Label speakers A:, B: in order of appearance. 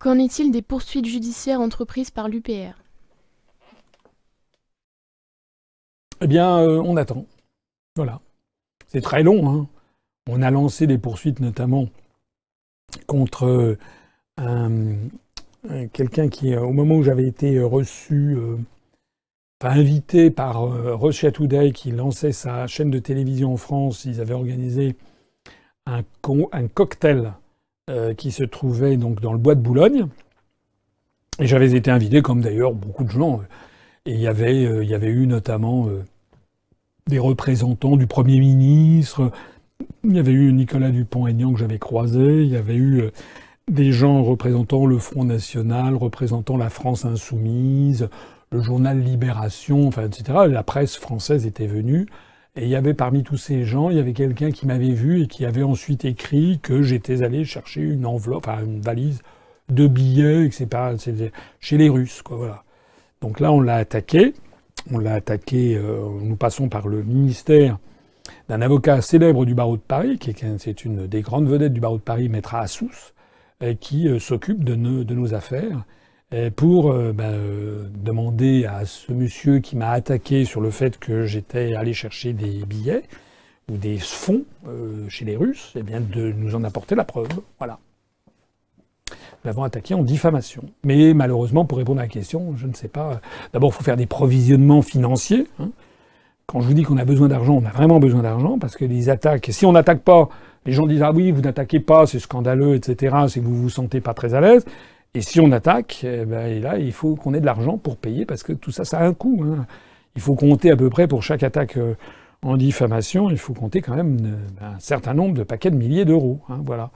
A: Qu'en est-il des poursuites judiciaires entreprises par l'UPR Eh bien, euh, on attend. Voilà. C'est très long. Hein. On a lancé des poursuites notamment contre euh, euh, quelqu'un qui, au moment où j'avais été reçu, invité par Russia Today, qui lançait sa chaîne de télévision en France, ils avaient organisé un cocktail euh, qui se trouvait donc dans le bois de Boulogne. Et j'avais été invité, comme d'ailleurs beaucoup de gens. Euh, et euh, il y avait, eu notamment des représentants du Premier ministre. Il y avait eu Nicolas Dupont-Aignan que j'avais croisé. Il y avait eu des gens représentant le Front National, représentant la France Insoumise, le journal Libération, etc. La presse française était venue. Et il y avait parmi tous ces gens, il y avait quelqu'un qui m'avait vu et qui avait ensuite écrit que j'étais allé chercher une enveloppe, enfin une valise de billets, etc. Chez les Russes, voilà. Donc là, on l'a attaqué. On l'a attaqué, euh, nous passons par le ministère d'un avocat célèbre du barreau de Paris, qui est une des grandes vedettes du barreau de Paris, Maître Assous, qui euh, s'occupe de, nos affaires. Euh, pour euh, bah, euh, demander à ce monsieur qui m'a attaqué sur le fait que j'étais allé chercher des billets ou des fonds chez les Russes, et eh bien de nous en apporter la preuve. Voilà. Nous l'avons attaqué en diffamation. Mais malheureusement, pour répondre à la question, je ne sais pas. D'abord, il faut faire des provisionnements financiers. Hein. Quand je vous dis qu'on a besoin d'argent, on a vraiment besoin d'argent parce que les attaques, si on n'attaque pas, les gens disent Ah oui, vous n'attaquez pas, c'est scandaleux, etc. C'est que vous vous sentez pas très à l'aise. Et si on attaque, eh ben, et là, il faut qu'on ait de l'argent pour payer, parce que tout ça, ça a un coût. Hein. Il faut compter à peu près pour chaque attaque euh, en diffamation, il faut compter quand même euh, ben, un certain nombre de paquets de milliers d'euros. Hein, voilà.